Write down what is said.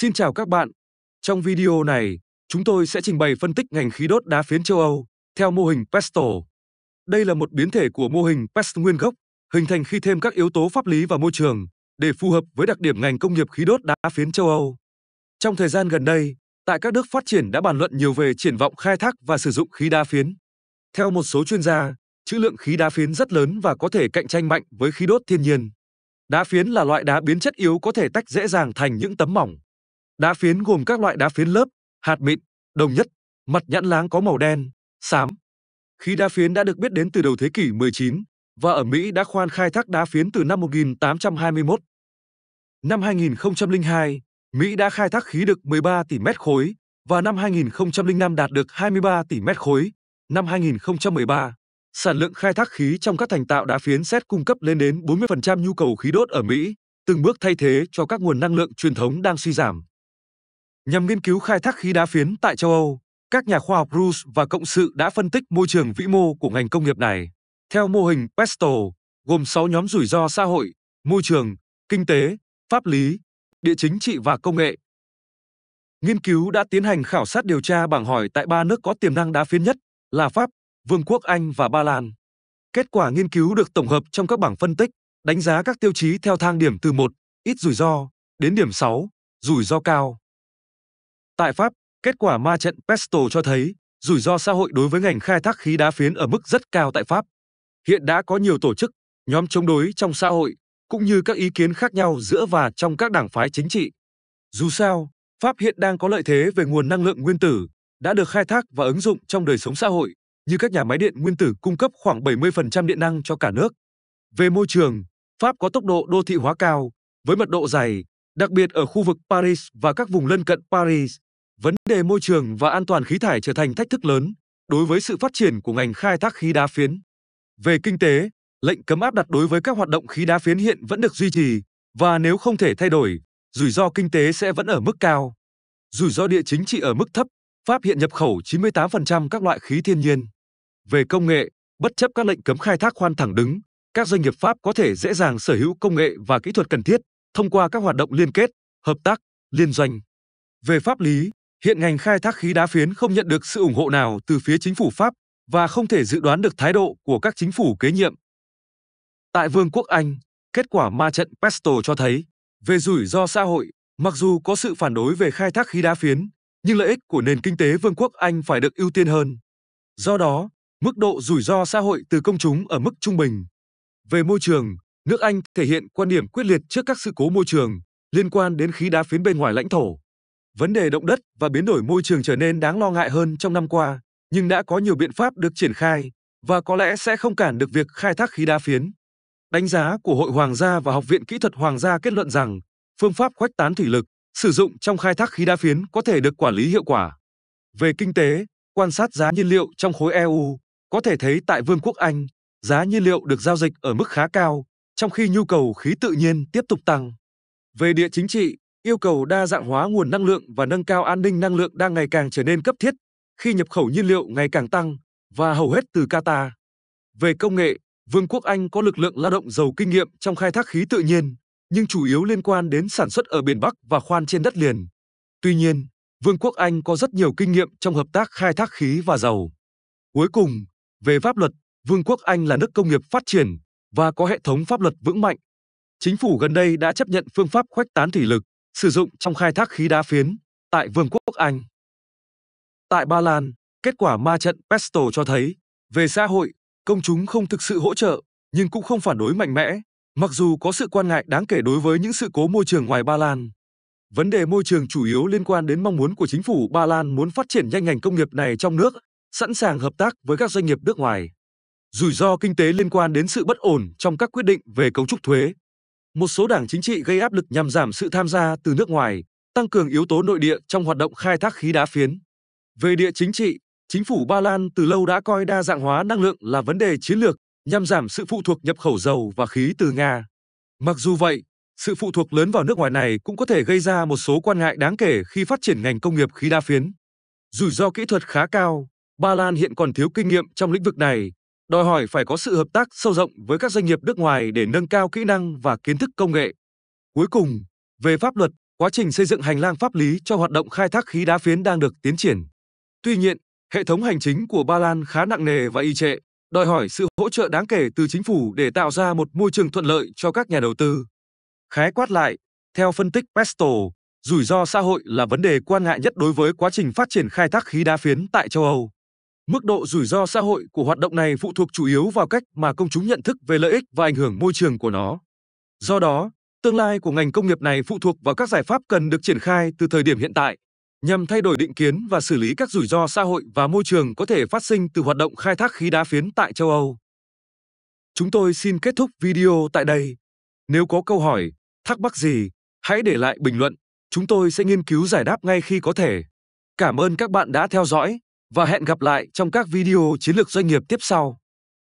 Xin chào các bạn. Trong video này, chúng tôi sẽ trình bày phân tích ngành khí đốt đá phiến châu Âu theo mô hình PESTO. Đây là một biến thể của mô hình PEST nguyên gốc, hình thành khi thêm các yếu tố pháp lý và môi trường để phù hợp với đặc điểm ngành công nghiệp khí đốt đá phiến châu Âu. Trong thời gian gần đây, tại các nước phát triển đã bàn luận nhiều về triển vọng khai thác và sử dụng khí đá phiến. Theo một số chuyên gia, trữ lượng khí đá phiến rất lớn và có thể cạnh tranh mạnh với khí đốt thiên nhiên. Đá phiến là loại đá biến chất yếu có thể tách dễ dàng thành những tấm mỏng. Đá phiến gồm các loại đá phiến lớp, hạt mịn, đồng nhất, mặt nhãn láng có màu đen, xám. Khí đá phiến đã được biết đến từ đầu thế kỷ 19 và ở Mỹ đã khoan khai thác đá phiến từ năm 1821. Năm 2002, Mỹ đã khai thác khí được 13 tỷ mét khối và năm 2005 đạt được 23 tỷ mét khối. Năm 2013, sản lượng khai thác khí trong các thành tạo đá phiến xét cung cấp lên đến 40% nhu cầu khí đốt ở Mỹ, từng bước thay thế cho các nguồn năng lượng truyền thống đang suy giảm. Nhằm nghiên cứu khai thác khí đá phiến tại châu Âu, các nhà khoa học Rus và cộng sự đã phân tích môi trường vĩ mô của ngành công nghiệp này. Theo mô hình PESTO, gồm 6 nhóm rủi ro xã hội, môi trường, kinh tế, pháp lý, địa chính trị và công nghệ. Nghiên cứu đã tiến hành khảo sát điều tra bảng hỏi tại ba nước có tiềm năng đá phiến nhất là Pháp, Vương quốc Anh và Ba Lan. Kết quả nghiên cứu được tổng hợp trong các bảng phân tích, đánh giá các tiêu chí theo thang điểm từ 1, ít rủi ro, đến điểm 6, rủi ro cao. Tại Pháp, kết quả ma trận Pesto cho thấy rủi ro xã hội đối với ngành khai thác khí đá phiến ở mức rất cao tại Pháp. Hiện đã có nhiều tổ chức, nhóm chống đối trong xã hội cũng như các ý kiến khác nhau giữa và trong các đảng phái chính trị. Dù sao, Pháp hiện đang có lợi thế về nguồn năng lượng nguyên tử đã được khai thác và ứng dụng trong đời sống xã hội, như các nhà máy điện nguyên tử cung cấp khoảng 70% điện năng cho cả nước. Về môi trường, Pháp có tốc độ đô thị hóa cao, với mật độ dày, đặc biệt ở khu vực Paris và các vùng lân cận Paris, vấn đề môi trường và an toàn khí thải trở thành thách thức lớn đối với sự phát triển của ngành khai thác khí đá phiến. Về kinh tế, lệnh cấm áp đặt đối với các hoạt động khí đá phiến hiện vẫn được duy trì và nếu không thể thay đổi, rủi ro kinh tế sẽ vẫn ở mức cao. Rủi ro địa chính trị ở mức thấp, Pháp hiện nhập khẩu 98% các loại khí thiên nhiên. Về công nghệ, bất chấp các lệnh cấm khai thác khoan thẳng đứng, các doanh nghiệp Pháp có thể dễ dàng sở hữu công nghệ và kỹ thuật cần thiết thông qua các hoạt động liên kết, hợp tác, liên doanh. Về pháp lý, hiện ngành khai thác khí đá phiến không nhận được sự ủng hộ nào từ phía chính phủ Pháp và không thể dự đoán được thái độ của các chính phủ kế nhiệm. Tại Vương quốc Anh, kết quả ma trận Pestle cho thấy, về rủi ro xã hội, mặc dù có sự phản đối về khai thác khí đá phiến, nhưng lợi ích của nền kinh tế Vương quốc Anh phải được ưu tiên hơn. Do đó, mức độ rủi ro xã hội từ công chúng ở mức trung bình. Về môi trường, nước Anh thể hiện quan điểm quyết liệt trước các sự cố môi trường liên quan đến khí đá phiến bên ngoài lãnh thổ. Vấn đề động đất và biến đổi môi trường trở nên đáng lo ngại hơn trong năm qua, nhưng đã có nhiều biện pháp được triển khai và có lẽ sẽ không cản được việc khai thác khí đá phiến. Đánh giá của Hội Hoàng gia và Học viện Kỹ thuật Hoàng gia kết luận rằng phương pháp khuếch tán thủy lực sử dụng trong khai thác khí đá phiến có thể được quản lý hiệu quả. Về kinh tế, quan sát giá nhiên liệu trong khối EU, có thể thấy tại Vương quốc Anh, giá nhiên liệu được giao dịch ở mức khá cao, trong khi nhu cầu khí tự nhiên tiếp tục tăng. Về địa chính trị, Yêu cầu đa dạng hóa nguồn năng lượng và nâng cao an ninh năng lượng đang ngày càng trở nên cấp thiết khi nhập khẩu nhiên liệu ngày càng tăng và hầu hết từ Qatar. Về công nghệ, Vương quốc Anh có lực lượng lao động giàu kinh nghiệm trong khai thác khí tự nhiên, nhưng chủ yếu liên quan đến sản xuất ở biển Bắc và khoan trên đất liền. Tuy nhiên, Vương quốc Anh có rất nhiều kinh nghiệm trong hợp tác khai thác khí và dầu. Cuối cùng, về pháp luật, Vương quốc Anh là nước công nghiệp phát triển và có hệ thống pháp luật vững mạnh. Chính phủ gần đây đã chấp nhận phương pháp khuếch tán thủy lực sử dụng trong khai thác khí đá phiến tại Vương quốc Anh. Tại Ba Lan, kết quả ma trận pesto cho thấy, về xã hội, công chúng không thực sự hỗ trợ, nhưng cũng không phản đối mạnh mẽ, mặc dù có sự quan ngại đáng kể đối với những sự cố môi trường ngoài Ba Lan. Vấn đề môi trường chủ yếu liên quan đến mong muốn của chính phủ Ba Lan muốn phát triển nhanh ngành công nghiệp này trong nước, sẵn sàng hợp tác với các doanh nghiệp nước ngoài. Rủi ro kinh tế liên quan đến sự bất ổn trong các quyết định về cấu trúc thuế, một số đảng chính trị gây áp lực nhằm giảm sự tham gia từ nước ngoài, tăng cường yếu tố nội địa trong hoạt động khai thác khí đá phiến. Về địa chính trị, chính phủ Ba Lan từ lâu đã coi đa dạng hóa năng lượng là vấn đề chiến lược nhằm giảm sự phụ thuộc nhập khẩu dầu và khí từ Nga. Mặc dù vậy, sự phụ thuộc lớn vào nước ngoài này cũng có thể gây ra một số quan ngại đáng kể khi phát triển ngành công nghiệp khí đa phiến. Rủi ro kỹ thuật khá cao, Ba Lan hiện còn thiếu kinh nghiệm trong lĩnh vực này, đòi hỏi phải có sự hợp tác sâu rộng với các doanh nghiệp nước ngoài để nâng cao kỹ năng và kiến thức công nghệ. Cuối cùng, về pháp luật, quá trình xây dựng hành lang pháp lý cho hoạt động khai thác khí đá phiến đang được tiến triển. Tuy nhiên, hệ thống hành chính của Ba Lan khá nặng nề và y trệ, đòi hỏi sự hỗ trợ đáng kể từ chính phủ để tạo ra một môi trường thuận lợi cho các nhà đầu tư. Khái quát lại, theo phân tích Pesto, rủi ro xã hội là vấn đề quan ngại nhất đối với quá trình phát triển khai thác khí đá phiến tại châu Âu. Mức độ rủi ro xã hội của hoạt động này phụ thuộc chủ yếu vào cách mà công chúng nhận thức về lợi ích và ảnh hưởng môi trường của nó. Do đó, tương lai của ngành công nghiệp này phụ thuộc vào các giải pháp cần được triển khai từ thời điểm hiện tại nhằm thay đổi định kiến và xử lý các rủi ro xã hội và môi trường có thể phát sinh từ hoạt động khai thác khí đá phiến tại châu Âu. Chúng tôi xin kết thúc video tại đây. Nếu có câu hỏi, thắc mắc gì, hãy để lại bình luận, chúng tôi sẽ nghiên cứu giải đáp ngay khi có thể. Cảm ơn các bạn đã theo dõi và hẹn gặp lại trong các video chiến lược doanh nghiệp tiếp sau.